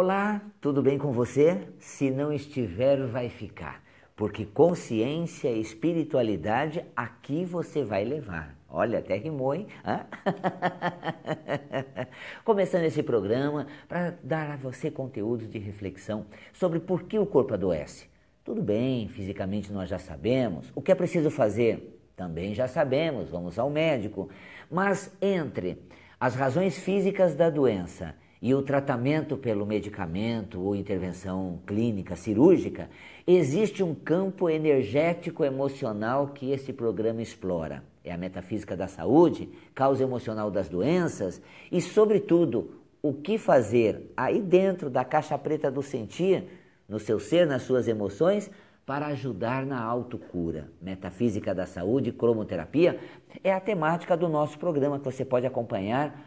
Olá, tudo bem com você? Se não estiver, vai ficar, porque consciência e espiritualidade aqui você vai levar. Olha, até rimou, hein? Começando esse programa para dar a você conteúdos de reflexão sobre por que o corpo adoece. Tudo bem, fisicamente nós já sabemos. O que é preciso fazer? Também já sabemos, vamos ao médico. Mas entre as razões físicas da doença e o tratamento pelo medicamento ou intervenção clínica cirúrgica, existe um campo energético emocional que esse programa explora. É a metafísica da saúde, causa emocional das doenças e, sobretudo, o que fazer aí dentro da caixa preta do sentir, no seu ser, nas suas emoções, para ajudar na autocura. Metafísica da saúde, cromoterapia, é a temática do nosso programa que você pode acompanhar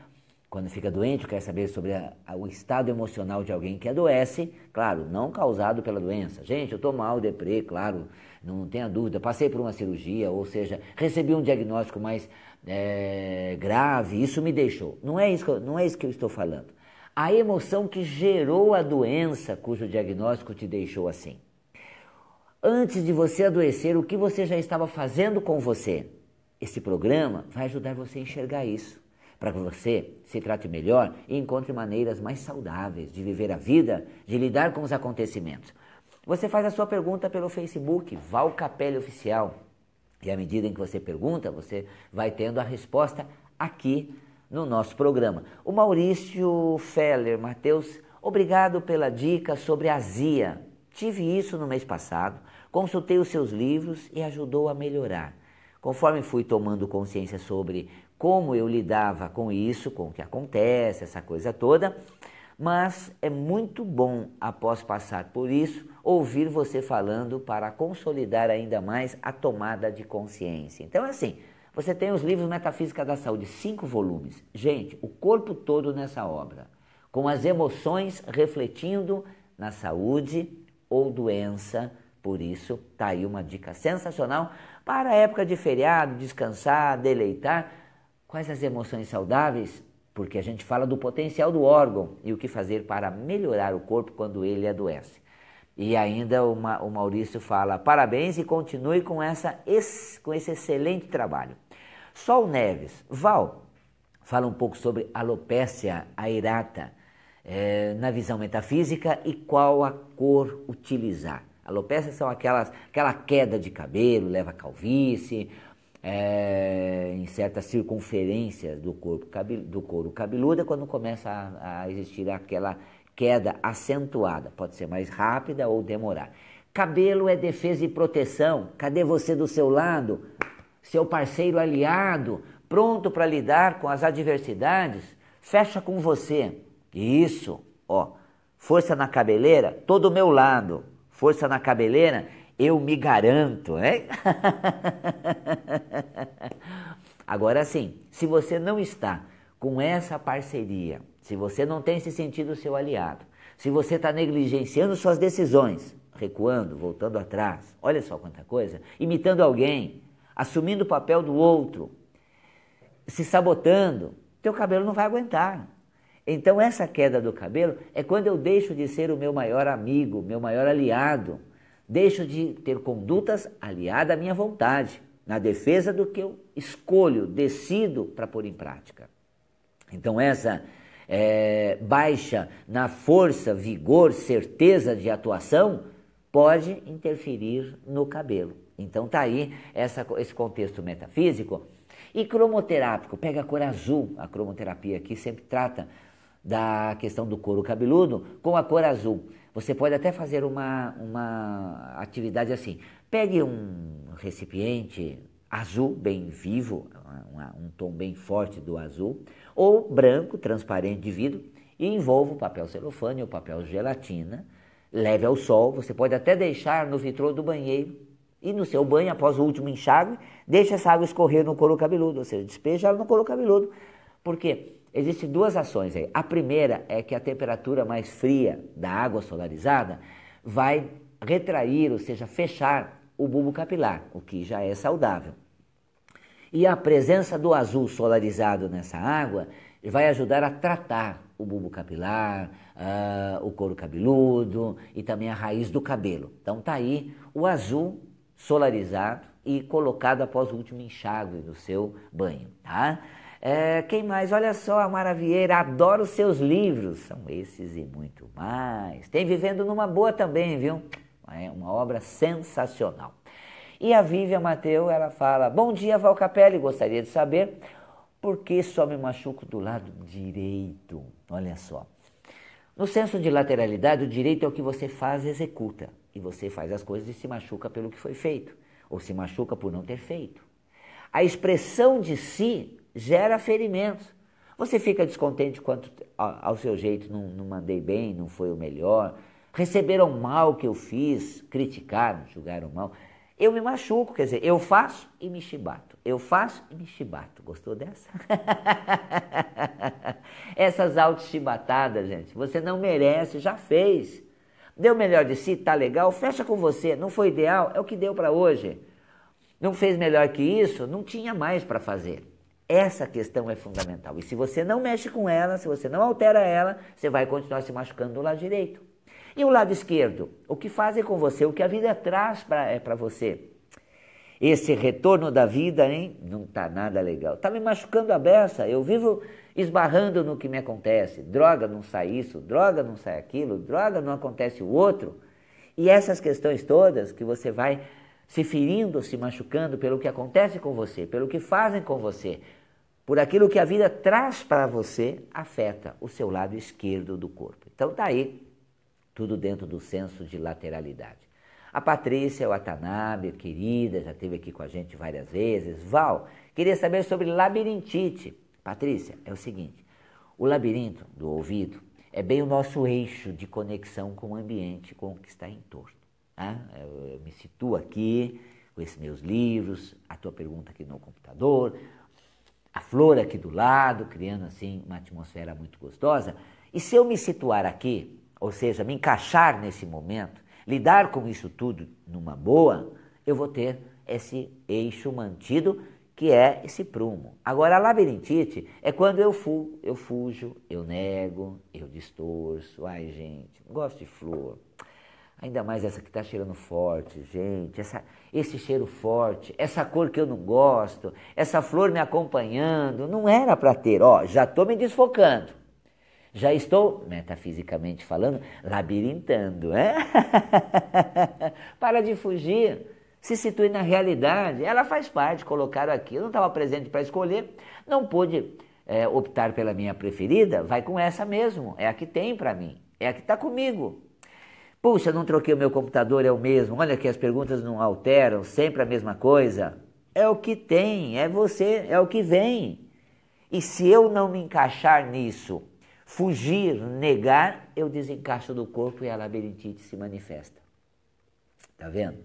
quando fica doente, quer saber sobre a, a, o estado emocional de alguém que adoece, claro, não causado pela doença. Gente, eu estou mal, deprê, claro, não tenha dúvida. Passei por uma cirurgia, ou seja, recebi um diagnóstico mais é, grave, isso me deixou. Não é isso, que, não é isso que eu estou falando. A emoção que gerou a doença cujo diagnóstico te deixou assim. Antes de você adoecer, o que você já estava fazendo com você? Esse programa vai ajudar você a enxergar isso para que você se trate melhor e encontre maneiras mais saudáveis de viver a vida, de lidar com os acontecimentos. Você faz a sua pergunta pelo Facebook, Val Capelli Oficial. E à medida em que você pergunta, você vai tendo a resposta aqui no nosso programa. O Maurício Feller, Matheus, obrigado pela dica sobre azia. Tive isso no mês passado, consultei os seus livros e ajudou a melhorar. Conforme fui tomando consciência sobre como eu lidava com isso, com o que acontece, essa coisa toda, mas é muito bom, após passar por isso, ouvir você falando para consolidar ainda mais a tomada de consciência. Então, é assim: você tem os livros Metafísica da Saúde, cinco volumes. Gente, o corpo todo nessa obra, com as emoções refletindo na saúde ou doença por isso, tá aí uma dica sensacional para a época de feriado, descansar, deleitar. Quais as emoções saudáveis? Porque a gente fala do potencial do órgão e o que fazer para melhorar o corpo quando ele adoece. E ainda o Maurício fala: parabéns e continue com, essa, com esse excelente trabalho. Sol Neves, Val, fala um pouco sobre alopécia aerata é, eh, na visão metafísica e qual a cor utilizar. Alopecias são aquelas, aquela queda de cabelo, leva calvície, é, em certas circunferências do, corpo, do couro cabeludo, é quando começa a, a existir aquela queda acentuada. Pode ser mais rápida ou demorar. Cabelo é defesa e proteção. Cadê você do seu lado? Seu parceiro aliado, pronto para lidar com as adversidades? Fecha com você. Isso, ó. Força na cabeleira, todo o meu lado força na cabeleira, eu me garanto, hein? Agora sim, se você não está com essa parceria, se você não tem se sentido seu aliado, se você está negligenciando suas decisões, recuando, voltando atrás, olha só quanta coisa, imitando alguém, assumindo o papel do outro, se sabotando, teu cabelo não vai aguentar. Então, essa queda do cabelo é quando eu deixo de ser o meu maior amigo, meu maior aliado. Deixo de ter condutas aliadas à minha vontade, na defesa do que eu escolho, decido para pôr em prática. Então, essa é, baixa na força, vigor, certeza de atuação pode interferir no cabelo. Então, tá aí essa, esse contexto metafísico. E cromoterápico, pega a cor azul, a cromoterapia aqui sempre trata da questão do couro cabeludo com a cor azul. Você pode até fazer uma, uma atividade assim. Pegue um recipiente azul, bem vivo, um, um tom bem forte do azul, ou branco, transparente de vidro, e envolva o papel celofane ou papel gelatina. Leve ao sol, você pode até deixar no vitrô do banheiro. E no seu banho, após o último enxágue, deixe essa água escorrer no couro cabeludo, ou seja, despeja ela no couro cabeludo. Por quê? Existem duas ações aí. A primeira é que a temperatura mais fria da água solarizada vai retrair, ou seja, fechar o bulbo capilar, o que já é saudável. E a presença do azul solarizado nessa água vai ajudar a tratar o bulbo capilar, uh, o couro cabeludo e também a raiz do cabelo. Então tá aí o azul solarizado e colocado após o último enxágue do seu banho, tá? É, quem mais? Olha só, Mara Vieira, adoro seus livros. São esses e muito mais. Tem Vivendo numa Boa também, viu? É uma obra sensacional. E a Vivian Mateu, ela fala: Bom dia, Valcapelli, Gostaria de saber por que só me machuco do lado direito. Olha só. No senso de lateralidade, o direito é o que você faz e executa. E você faz as coisas e se machuca pelo que foi feito, ou se machuca por não ter feito. A expressão de si gera ferimentos. Você fica descontente quanto ao seu jeito, não, não mandei bem, não foi o melhor, receberam mal o que eu fiz, criticaram, julgaram mal. Eu me machuco, quer dizer, eu faço e me chibato. Eu faço e me chibato. Gostou dessa? Essas auto-chibatadas, gente. Você não merece, já fez. Deu melhor de si, tá legal, fecha com você. Não foi ideal, é o que deu para hoje. Não fez melhor que isso, não tinha mais para fazer. Essa questão é fundamental. E se você não mexe com ela, se você não altera ela, você vai continuar se machucando do lado direito. E o lado esquerdo? O que fazem com você? O que a vida traz para é, você? Esse retorno da vida, hein? Não tá nada legal. Tá me machucando a beça. Eu vivo esbarrando no que me acontece. Droga, não sai isso. Droga, não sai aquilo. Droga, não acontece o outro. E essas questões todas que você vai se ferindo, se machucando pelo que acontece com você, pelo que fazem com você, por aquilo que a vida traz para você, afeta o seu lado esquerdo do corpo. Então está aí, tudo dentro do senso de lateralidade. A Patrícia Watanabe, querida, já esteve aqui com a gente várias vezes. Val, queria saber sobre labirintite. Patrícia, é o seguinte: o labirinto do ouvido é bem o nosso eixo de conexão com o ambiente, com o que está em torno. Tá? Eu, eu me situo aqui, com esses meus livros, a tua pergunta aqui no computador, a flor aqui do lado, criando assim uma atmosfera muito gostosa. E se eu me situar aqui, ou seja, me encaixar nesse momento, lidar com isso tudo numa boa, eu vou ter esse eixo mantido que é esse prumo. Agora, a labirintite é quando eu, fu eu fujo, eu nego, eu distorço. Ai, gente, gosto de flor, Ainda mais essa que está cheirando forte, gente. Essa, esse cheiro forte, essa cor que eu não gosto, essa flor me acompanhando. Não era para ter. Ó, já estou me desfocando. Já estou, metafisicamente falando, labirintando. É? Hein? para de fugir. Se situe na realidade. Ela faz parte, colocaram aqui. Eu não estava presente para escolher. Não pude é, optar pela minha preferida. Vai com essa mesmo. É a que tem para mim. É a que está comigo. Puxa, não troquei o meu computador, é o mesmo. Olha que as perguntas não alteram, sempre a mesma coisa. É o que tem, é você, é o que vem. E se eu não me encaixar nisso, fugir, negar, eu desencaixo do corpo e a labirintite se manifesta. Tá vendo?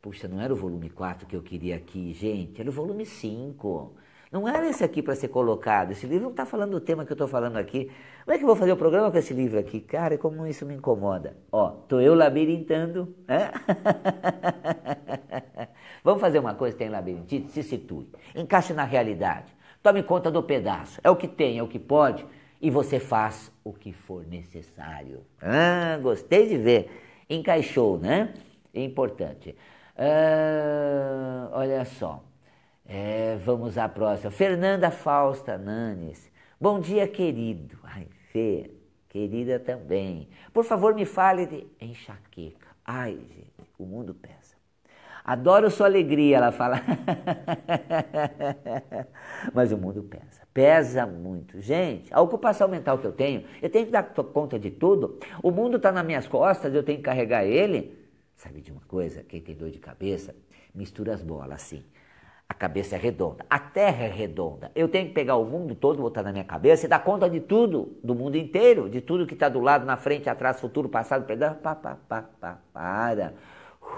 Puxa, não era o volume 4 que eu queria aqui, gente, era o volume 5. Não era esse aqui para ser colocado. Esse livro não está falando do tema que eu estou falando aqui. Como é que eu vou fazer o programa com esse livro aqui? Cara, é como isso me incomoda. Ó, tô eu labirintando. Né? Vamos fazer uma coisa que tem labirintite? Se situe. Encaixe na realidade. Tome conta do pedaço. É o que tem, é o que pode. E você faz o que for necessário. Ah, gostei de ver. Encaixou, né? É importante. Ah, olha só. É, vamos à próxima. Fernanda Fausta Nanes. Bom dia, querido. Ai, Fê, querida também. Por favor, me fale de enxaqueca. Ai, gente, o mundo pesa. Adoro sua alegria, ela fala. Mas o mundo pesa, pesa muito. Gente, a ocupação mental que eu tenho, eu tenho que dar conta de tudo. O mundo está nas minhas costas, eu tenho que carregar ele. Sabe de uma coisa? Quem tem dor de cabeça, mistura as bolas sim. A cabeça é redonda, a Terra é redonda. Eu tenho que pegar o mundo todo, botar na minha cabeça e dar conta de tudo, do mundo inteiro, de tudo que está do lado, na frente, atrás, futuro, passado, perdão. pa pa pa pa para. Uh,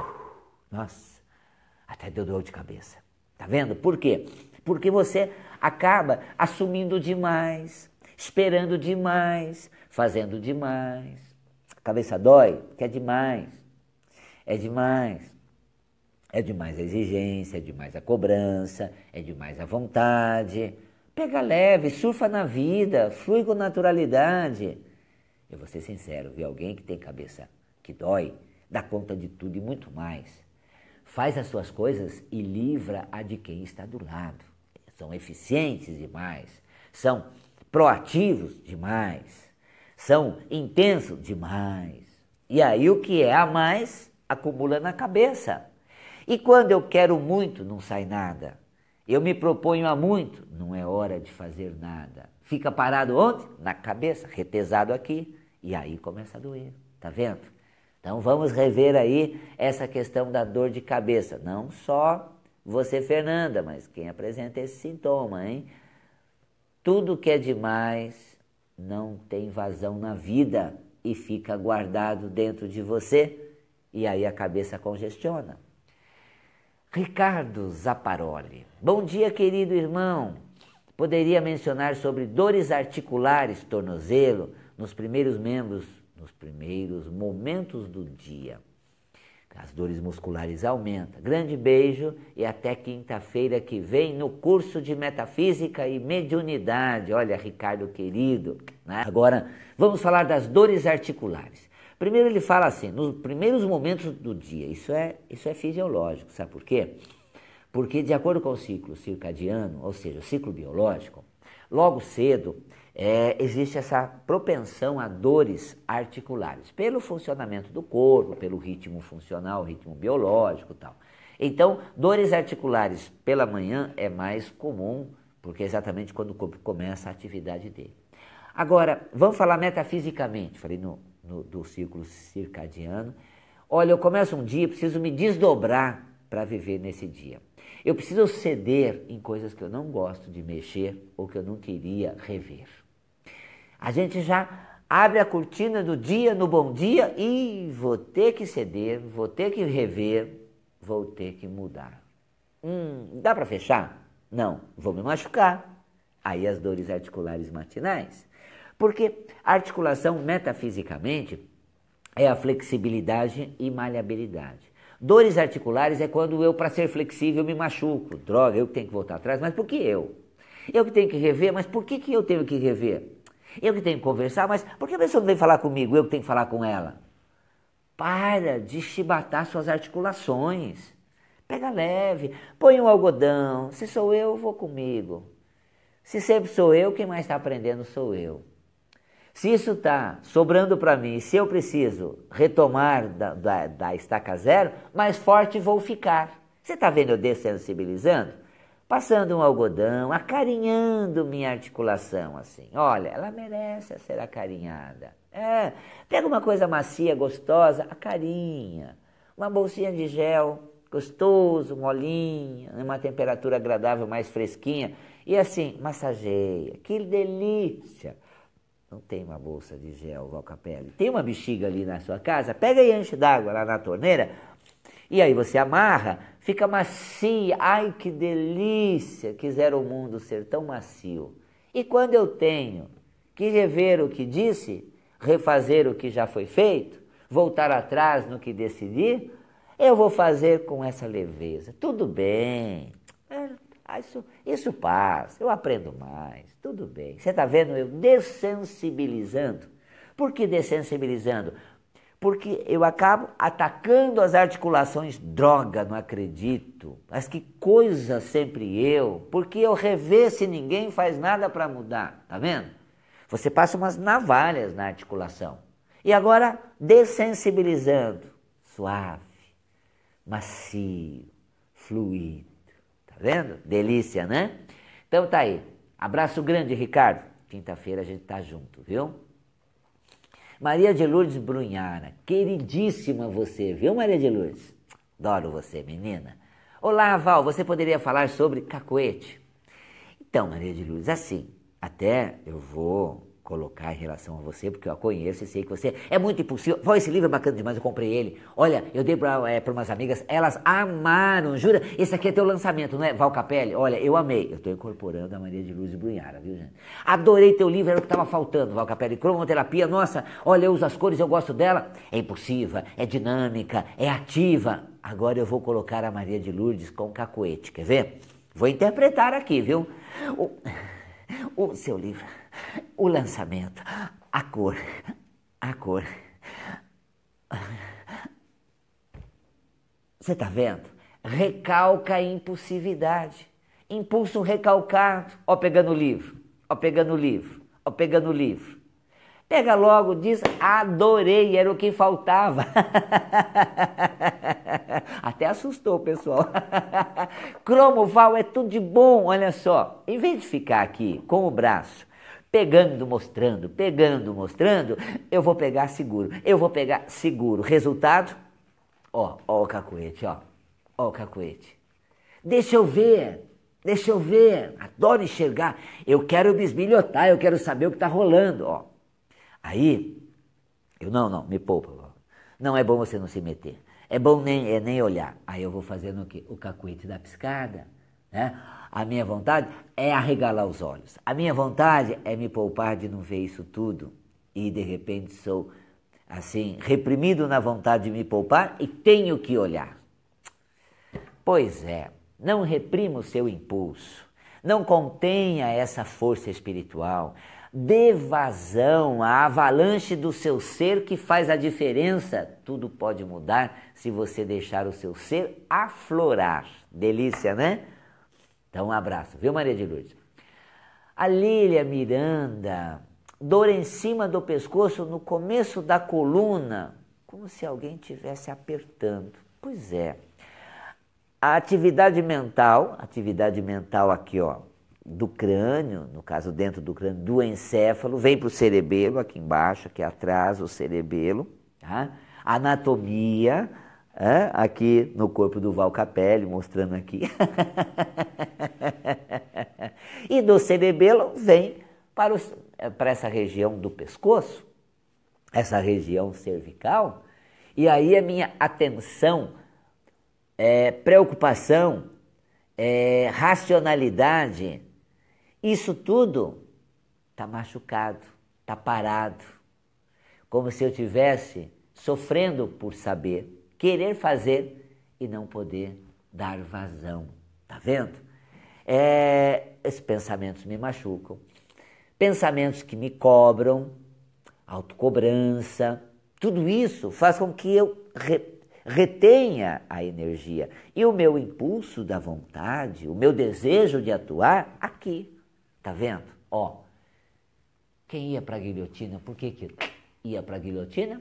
nossa, até deu dor de cabeça. Tá vendo? Por quê? Porque você acaba assumindo demais, esperando demais, fazendo demais. A cabeça dói, que é demais. É demais. É demais a exigência, é demais a cobrança, é demais a vontade. Pega leve, surfa na vida, flui com naturalidade. Eu vou ser sincero, vi alguém que tem cabeça que dói, dá conta de tudo e muito mais. Faz as suas coisas e livra a de quem está do lado. São eficientes demais, são proativos demais, são intensos demais. E aí o que é a mais acumula na cabeça. E quando eu quero muito, não sai nada. Eu me proponho a muito, não é hora de fazer nada. Fica parado onde? Na cabeça, retesado aqui, e aí começa a doer. Tá vendo? Então vamos rever aí essa questão da dor de cabeça. Não só você, Fernanda, mas quem apresenta esse sintoma, hein? Tudo que é demais não tem vazão na vida e fica guardado dentro de você, e aí a cabeça congestiona. Ricardo Zaparoli. Bom dia, querido irmão. Poderia mencionar sobre dores articulares, tornozelo, nos primeiros membros, nos primeiros momentos do dia. As dores musculares aumentam. Grande beijo e até quinta-feira que vem no curso de Metafísica e Mediunidade. Olha, Ricardo querido. Né? Agora, vamos falar das dores articulares. Primeiro ele fala assim, nos primeiros momentos do dia, isso é, isso é fisiológico, sabe por quê? Porque de acordo com o ciclo circadiano, ou seja, o ciclo biológico, logo cedo é, existe essa propensão a dores articulares, pelo funcionamento do corpo, pelo ritmo funcional, ritmo biológico tal. Então, dores articulares pela manhã é mais comum, porque é exatamente quando o corpo começa a atividade dele. Agora, vamos falar metafisicamente, falei no no, do ciclo circadiano. Olha, eu começo um dia, preciso me desdobrar para viver nesse dia. Eu preciso ceder em coisas que eu não gosto de mexer ou que eu não queria rever. A gente já abre a cortina do dia no bom dia e vou ter que ceder, vou ter que rever, vou ter que mudar. Hum, dá para fechar? Não, vou me machucar. Aí as dores articulares matinais. Porque articulação metafisicamente é a flexibilidade e malhabilidade. Dores articulares é quando eu, para ser flexível, me machuco. Droga, eu que tenho que voltar atrás, mas por que eu? Eu que tenho que rever, mas por que, que eu tenho que rever? Eu que tenho que conversar, mas por que a pessoa não vem falar comigo? Eu que tenho que falar com ela? Para de chibatar suas articulações. Pega leve, põe um algodão. Se sou eu, vou comigo. Se sempre sou eu, quem mais está aprendendo sou eu. Se isso está sobrando para mim, se eu preciso retomar da, da, da estaca zero, mais forte vou ficar. Você está vendo eu dessensibilizando? Passando um algodão, acarinhando minha articulação assim. Olha, ela merece ser acarinhada. É, pega uma coisa macia, gostosa, acarinha. Uma bolsinha de gel, gostoso, molinha, numa temperatura agradável, mais fresquinha. E assim, massageia. Que delícia! Não tem uma bolsa de gel Valcapelli. Tem uma bexiga ali na sua casa? Pega e enche d'água lá na torneira. E aí você amarra, fica macia. Ai, que delícia! quiser o mundo ser tão macio. E quando eu tenho que rever o que disse, refazer o que já foi feito, voltar atrás no que decidi, eu vou fazer com essa leveza. Tudo bem, ah, isso, isso passa, eu aprendo mais, tudo bem. Você está vendo eu dessensibilizando? Por que dessensibilizando? Porque eu acabo atacando as articulações, droga, não acredito. Mas que coisa sempre eu. Porque eu rever se ninguém faz nada para mudar, tá vendo? Você passa umas navalhas na articulação. E agora, dessensibilizando, suave, macio, fluido vendo? Delícia, né? Então tá aí. Abraço grande, Ricardo. Quinta-feira a gente tá junto, viu? Maria de Lourdes Brunhara, queridíssima você, viu, Maria de Lourdes? Adoro você, menina. Olá, Val, você poderia falar sobre cacoete? Então, Maria de Lourdes, assim, até eu vou colocar em relação a você, porque eu a conheço e sei que você é muito impulsivo. Pô, esse livro é bacana demais, eu comprei ele. Olha, eu dei para é, umas amigas, elas amaram, jura? Esse aqui é teu lançamento, não é, Val Capelli? Olha, eu amei. Eu estou incorporando a Maria de Luz Brunhara, viu, gente? Adorei teu livro, era o que estava faltando, Val Capelli. Cromoterapia, nossa, olha, eu uso as cores, eu gosto dela. É impulsiva, é dinâmica, é ativa. Agora eu vou colocar a Maria de Lourdes com cacoete, quer ver? Vou interpretar aqui, viu? o, o seu livro o lançamento, a cor, a cor. Você está vendo? Recalca a impulsividade. Impulso recalcado. Ó, pegando o livro, ó, pegando o livro, ó, pegando o livro. Pega logo, diz, adorei, era o que faltava. Até assustou, pessoal. Cromoval é tudo de bom, olha só. Em vez de ficar aqui com o braço Pegando, mostrando, pegando, mostrando, eu vou pegar seguro, eu vou pegar seguro. Resultado? Ó, ó o cacuete, ó. Ó o cacuete. Deixa eu ver, deixa eu ver. Adoro enxergar. Eu quero bisbilhotar, eu quero saber o que tá rolando, ó. Aí, eu, não, não, me poupa. Não é bom você não se meter. É bom nem, é nem olhar. Aí eu vou fazendo o quê? O cacuete da piscada, né? A minha vontade é arregalar os olhos. A minha vontade é me poupar de não ver isso tudo e de repente sou assim, reprimido na vontade de me poupar e tenho que olhar. Pois é, não reprima o seu impulso, não contenha essa força espiritual, dê vazão à avalanche do seu ser que faz a diferença. Tudo pode mudar se você deixar o seu ser aflorar. Delícia, né? Então, um abraço, viu, Maria de Lourdes? A Lília Miranda, dor em cima do pescoço no começo da coluna, como se alguém tivesse apertando. Pois é. A atividade mental, atividade mental aqui, ó, do crânio, no caso dentro do crânio, do encéfalo, vem para o cerebelo, aqui embaixo, aqui atrás, o cerebelo, tá? Anatomia, é? aqui no corpo do Val Capelli, mostrando aqui. e do cerebelo vem para, os, eh, para essa região do pescoço, essa região cervical, e aí a minha atenção, é, preocupação, é, racionalidade, isso tudo está machucado, está parado, como se eu tivesse sofrendo por saber querer fazer e não poder dar vazão. Tá vendo? É, esses pensamentos me machucam. Pensamentos que me cobram, autocobrança, tudo isso faz com que eu re, retenha a energia e o meu impulso da vontade, o meu desejo de atuar aqui. Tá vendo? Ó, quem ia para a guilhotina, por que, que ia para a guilhotina?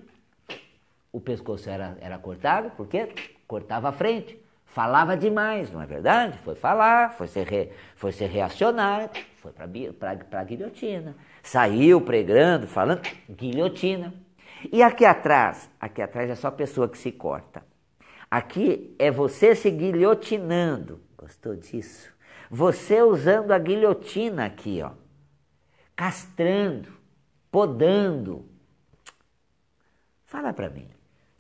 o pescoço era, era cortado, porque cortava a frente, falava demais, não é verdade? Foi falar, foi ser, re, foi ser reacionário, foi para a guilhotina. Saiu pregando, falando, guilhotina. E aqui atrás, aqui atrás é só a pessoa que se corta. Aqui é você se guilhotinando. Gostou disso? Você usando a guilhotina aqui, ó. Castrando, podando. Fala para mim.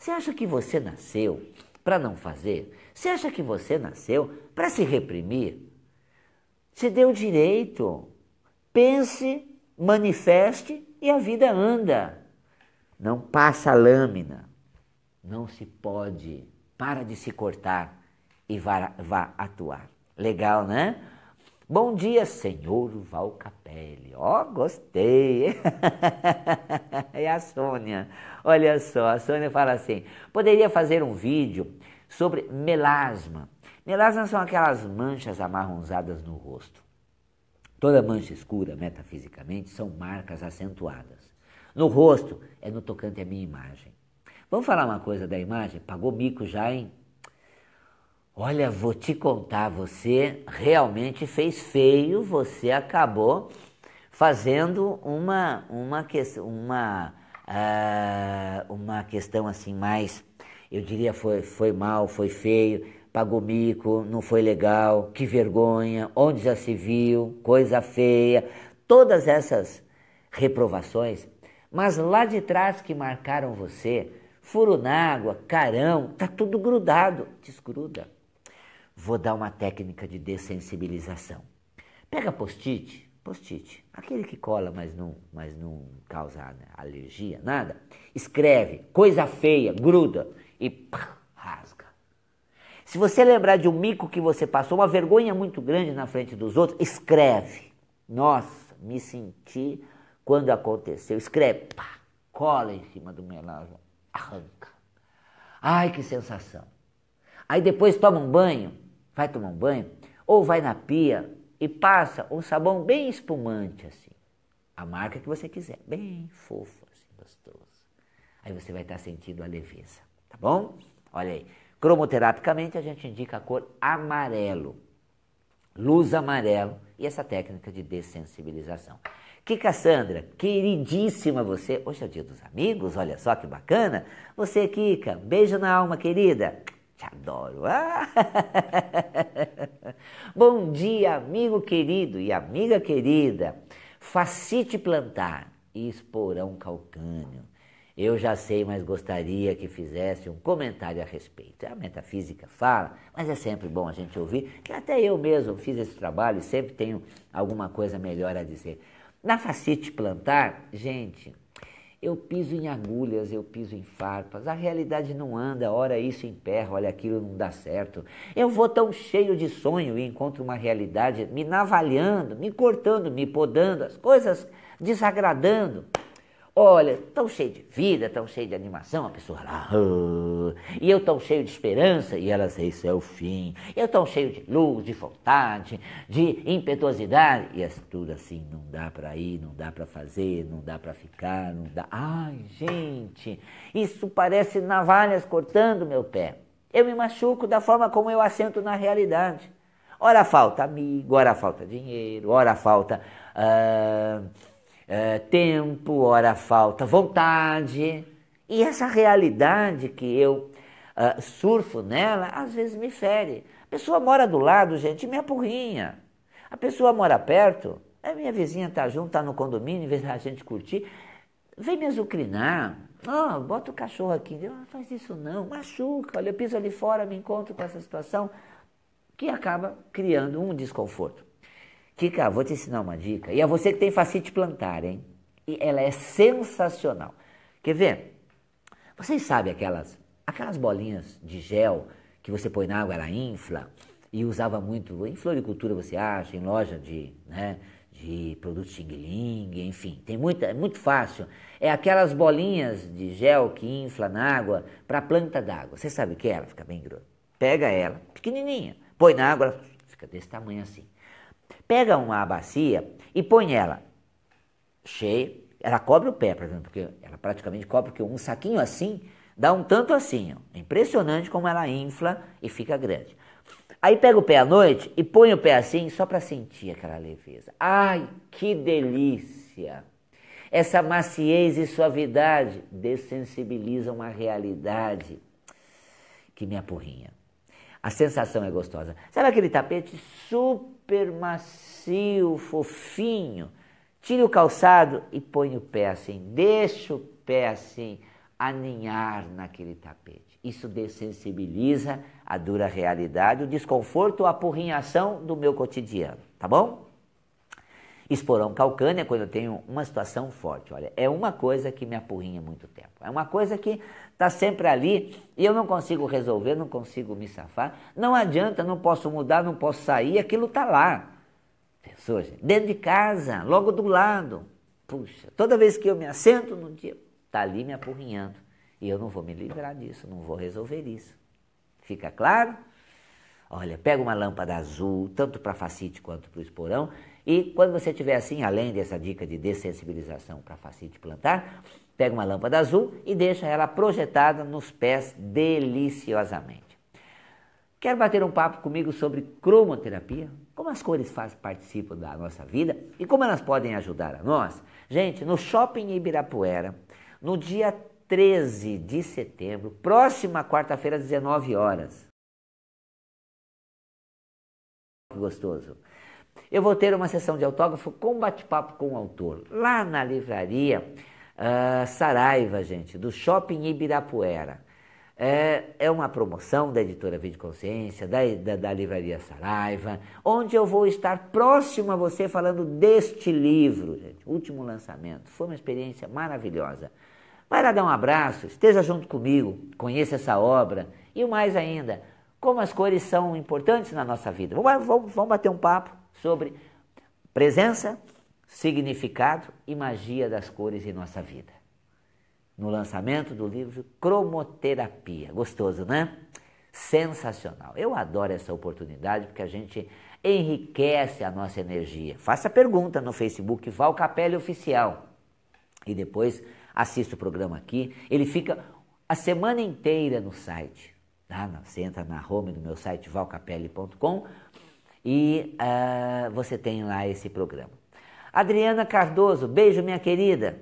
Você acha que você nasceu para não fazer? Você acha que você nasceu para se reprimir? Se deu direito. Pense, manifeste e a vida anda. Não passa a lâmina. Não se pode. Para de se cortar e vá, vá atuar. Legal, né? Bom dia, senhor Valcapelli. Ó, oh, gostei. é a Sônia. Olha só, a Sônia fala assim: poderia fazer um vídeo sobre melasma. Melasma são aquelas manchas amarronzadas no rosto. Toda mancha escura, metafisicamente, são marcas acentuadas. No rosto é no tocante à minha imagem. Vamos falar uma coisa da imagem? Pagou mico já, hein? Olha, vou te contar, você realmente fez feio, você acabou fazendo uma uma uma uh, uma questão assim mais, eu diria foi foi mal, foi feio, pagou mico, não foi legal, que vergonha, onde já se viu, coisa feia, todas essas reprovações, mas lá de trás que marcaram você, furo na água, carão, tá tudo grudado, desgruda vou dar uma técnica de dessensibilização. Pega post-it, post-it, aquele que cola, mas não, mas não causa alergia, nada. Escreve, coisa feia, gruda e pá, rasga. Se você lembrar de um mico que você passou, uma vergonha muito grande na frente dos outros, escreve. Nossa, me senti quando aconteceu. Escreve, pá, cola em cima do meu arranca. Ai, que sensação. Aí depois toma um banho, vai tomar um banho, ou vai na pia e passa um sabão bem espumante, assim. A marca que você quiser, bem fofo, assim, gostoso. Aí você vai estar sentindo a leveza, tá bom? Olha aí. Cromoterapicamente, a gente indica a cor amarelo, luz amarelo e essa técnica de dessensibilização. Kika Sandra, queridíssima você. Hoje é o dia dos amigos, olha só que bacana. Você, Kika, beijo na alma, querida. Te adoro. Ah! Bom dia, amigo querido e amiga querida. Facite plantar e esporão calcâneo. Eu já sei, mas gostaria que fizesse um comentário a respeito. A metafísica fala, mas é sempre bom a gente ouvir, que até eu mesmo fiz esse trabalho e sempre tenho alguma coisa melhor a dizer. Na facite plantar, gente, eu piso em agulhas, eu piso em farpas. A realidade não anda, ora isso em emperra, olha aquilo não dá certo. Eu vou tão cheio de sonho e encontro uma realidade me navalhando, me cortando, me podando, as coisas desagradando. Olha, tão cheio de vida, tão cheio de animação, a pessoa lá, e eu tão cheio de esperança, e ela sei isso é o fim. Eu tão cheio de luz, de vontade, de impetuosidade, e é tudo assim, não dá para ir, não dá para fazer, não dá para ficar, não dá. Ai, gente, isso parece navalhas cortando meu pé. Eu me machuco da forma como eu assento na realidade. Ora falta amigo, ora falta dinheiro, ora falta. Uh é, tempo, ora falta vontade. E essa realidade que eu uh, surfo nela, às vezes me fere. A pessoa mora do lado, gente, minha porrinha. A pessoa mora perto, a é minha vizinha tá junto, tá no condomínio, em vez da gente curtir, vem me azucrinar. Oh, bota o cachorro aqui. Eu, não faz isso não, machuca. Olha, eu piso ali fora, me encontro com essa situação que acaba criando um desconforto vou te ensinar uma dica. E a é você que tem facite plantar, hein? E ela é sensacional. Quer ver? Vocês sabem aquelas, aquelas bolinhas de gel que você põe na água, ela infla? E usava muito, em floricultura você acha, em loja de, né, de produtos xing-ling, enfim, tem muita, é muito fácil. É aquelas bolinhas de gel que infla na água para planta d'água. Você sabe o que é? Ela fica bem grossa. Pega ela, pequenininha, põe na água, fica desse tamanho assim. Pega uma bacia e põe ela cheia, ela cobre o pé, por exemplo, porque ela praticamente cobre, porque um saquinho assim dá um tanto assim. Ó. É impressionante como ela infla e fica grande. Aí pega o pé à noite e põe o pé assim só para sentir aquela leveza. Ai, que delícia! Essa maciez e suavidade dessensibilizam a realidade que me apurrinha. A sensação é gostosa. Sabe aquele tapete super super macio, fofinho. Tire o calçado e põe o pé assim, deixa o pé assim aninhar naquele tapete. Isso dessensibiliza a dura realidade, o desconforto, a porrinhação do meu cotidiano, tá bom? Esporão calcânea, quando eu tenho uma situação forte. Olha, é uma coisa que me apurrinha muito tempo. É uma coisa que está sempre ali e eu não consigo resolver, não consigo me safar. Não adianta, não posso mudar, não posso sair, aquilo está lá. Pensou, gente? Dentro de casa, logo do lado. Puxa, toda vez que eu me assento no dia, está ali me apurrinhando. E eu não vou me livrar disso, não vou resolver isso. Fica claro? Olha, pega uma lâmpada azul, tanto para facite quanto para o esporão, e quando você tiver assim, além dessa dica de dessensibilização para facite plantar, pega uma lâmpada azul e deixa ela projetada nos pés deliciosamente. Quer bater um papo comigo sobre cromoterapia? Como as cores faz, participam da nossa vida e como elas podem ajudar a nós? Gente, no Shopping Ibirapuera, no dia 13 de setembro, próxima quarta-feira, às 19 horas, gostoso. Eu vou ter uma sessão de autógrafo com bate-papo com o autor, lá na livraria uh, Saraiva, gente, do Shopping Ibirapuera. É, é uma promoção da editora Vida Consciência, da, da, da livraria Saraiva, onde eu vou estar próximo a você falando deste livro, gente. Último lançamento. Foi uma experiência maravilhosa. Vai lá dar um abraço, esteja junto comigo, conheça essa obra e o mais ainda, como as cores são importantes na nossa vida. Vamos, vamos, vamos bater um papo sobre presença, significado e magia das cores em nossa vida. No lançamento do livro Cromoterapia. Gostoso, né? Sensacional. Eu adoro essa oportunidade porque a gente enriquece a nossa energia. Faça pergunta no Facebook Val Capelli Oficial. E depois assista o programa aqui. Ele fica a semana inteira no site. Tá? Você entra na home do meu site valcapelli.com e uh, você tem lá esse programa. Adriana Cardoso, beijo minha querida.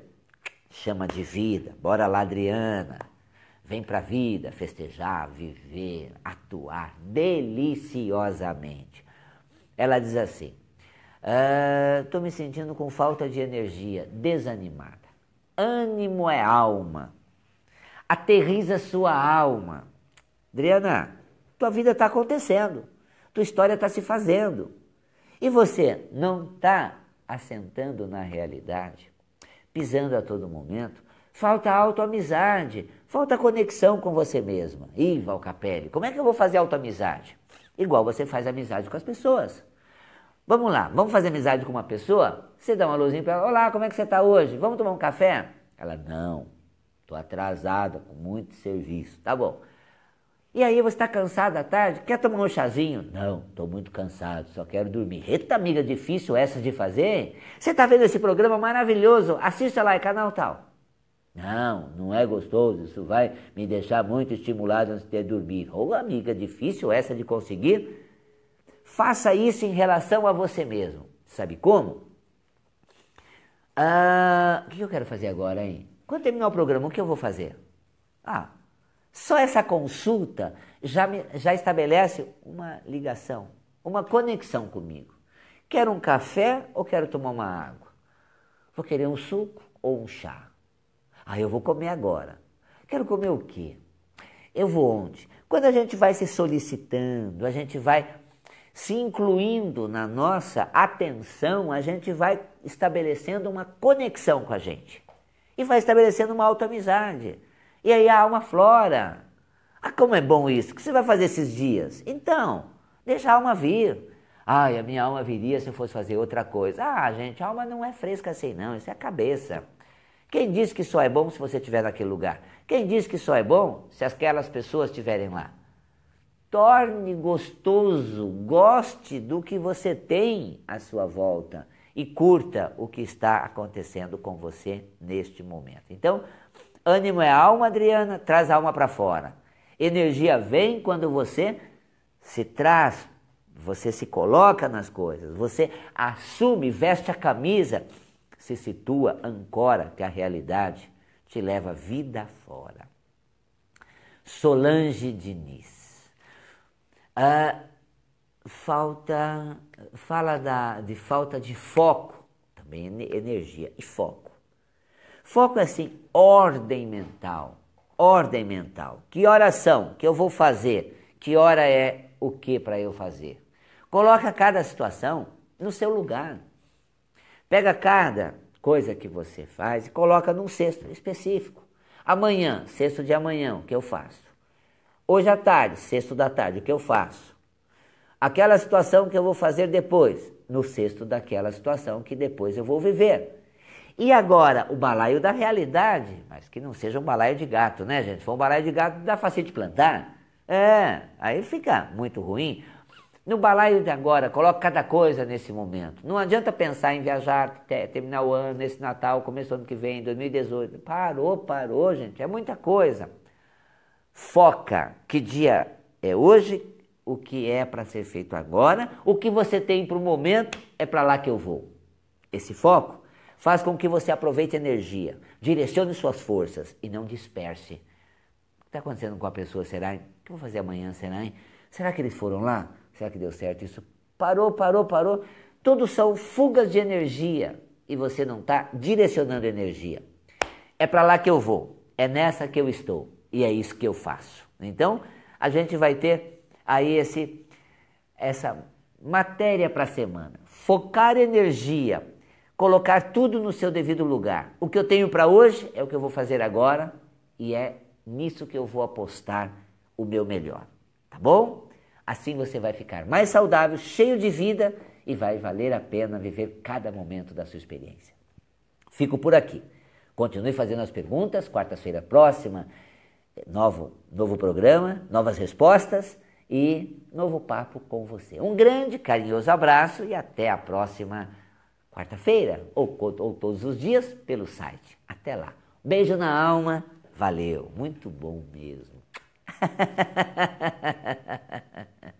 Chama de vida, bora lá Adriana. Vem pra vida, festejar, viver, atuar deliciosamente. Ela diz assim: estou uh, ah, me sentindo com falta de energia, desanimada. Ânimo é alma. Aterriza sua alma. Adriana, tua vida está acontecendo, tua história está se fazendo. E você não está assentando na realidade, pisando a todo momento, falta autoamizade, falta conexão com você mesma. Ih, Valcapelli, como é que eu vou fazer autoamizade? Igual você faz amizade com as pessoas. Vamos lá, vamos fazer amizade com uma pessoa? Você dá uma luzinha para ela, olá, como é que você está hoje? Vamos tomar um café? Ela, não, estou atrasada, com muito serviço. Tá bom, e aí você está cansado à tarde? Quer tomar um chazinho? Não, estou muito cansado, só quero dormir. Eita, amiga, difícil essa de fazer? Você está vendo esse programa maravilhoso? Assista lá, é canal tal. Não, não é gostoso, isso vai me deixar muito estimulado antes de dormir. Ô oh, amiga, difícil essa de conseguir? Faça isso em relação a você mesmo. Sabe como? Ah, o que eu quero fazer agora, hein? Quando terminar o programa, o que eu vou fazer? Ah, só essa consulta já, me, já estabelece uma ligação, uma conexão comigo. Quero um café ou quero tomar uma água? Vou querer um suco ou um chá? Aí ah, eu vou comer agora. Quero comer o quê? Eu vou onde? Quando a gente vai se solicitando, a gente vai se incluindo na nossa atenção, a gente vai estabelecendo uma conexão com a gente. E vai estabelecendo uma autoamizade. amizade e aí a alma flora. Ah, como é bom isso! O que você vai fazer esses dias? Então, deixa a alma vir. Ai, a minha alma viria se eu fosse fazer outra coisa. Ah, gente, a alma não é fresca assim, não. Isso é a cabeça. Quem diz que só é bom se você estiver naquele lugar? Quem diz que só é bom se aquelas pessoas estiverem lá? Torne gostoso, goste do que você tem à sua volta e curta o que está acontecendo com você neste momento. Então, Ânimo é alma, Adriana, traz a alma para fora. Energia vem quando você se traz, você se coloca nas coisas, você assume, veste a camisa, se situa, ancora, que a realidade te leva vida fora. Solange Diniz. Ah, falta, fala da, de falta de foco, também energia e foco. Foco é assim, ordem mental. Ordem mental. Que oração que eu vou fazer? Que hora é o que para eu fazer? Coloca cada situação no seu lugar. Pega cada coisa que você faz e coloca num cesto específico. Amanhã, cesto de amanhã, o que eu faço? Hoje à tarde, cesto da tarde, o que eu faço? Aquela situação que eu vou fazer depois, no cesto daquela situação que depois eu vou viver. E agora, o balaio da realidade, mas que não seja um balaio de gato, né, gente? Se for um balaio de gato, dá facilidade de plantar. É, aí fica muito ruim. No balaio de agora, coloca cada coisa nesse momento. Não adianta pensar em viajar, terminar o ano, esse Natal, começo do ano que vem, 2018. Parou, parou, gente. É muita coisa. Foca que dia é hoje, o que é para ser feito agora, o que você tem para o momento, é para lá que eu vou. Esse foco Faz com que você aproveite energia, direcione suas forças e não disperse. O que está acontecendo com a pessoa? Será? O que eu vou fazer amanhã? Será? Será que eles foram lá? Será que deu certo isso? Parou, parou, parou. Todos são fugas de energia e você não está direcionando energia. É para lá que eu vou, é nessa que eu estou e é isso que eu faço. Então, a gente vai ter aí esse essa matéria para a semana. Focar energia colocar tudo no seu devido lugar. O que eu tenho para hoje é o que eu vou fazer agora e é nisso que eu vou apostar o meu melhor, tá bom? Assim você vai ficar mais saudável, cheio de vida e vai valer a pena viver cada momento da sua experiência. Fico por aqui. Continue fazendo as perguntas, quarta-feira próxima, eh, novo, novo programa, novas respostas e novo papo com você. Um grande carinhoso abraço e até a próxima quarta-feira ou, ou todos os dias pelo site. Até lá. Beijo na alma. Valeu. Muito bom mesmo.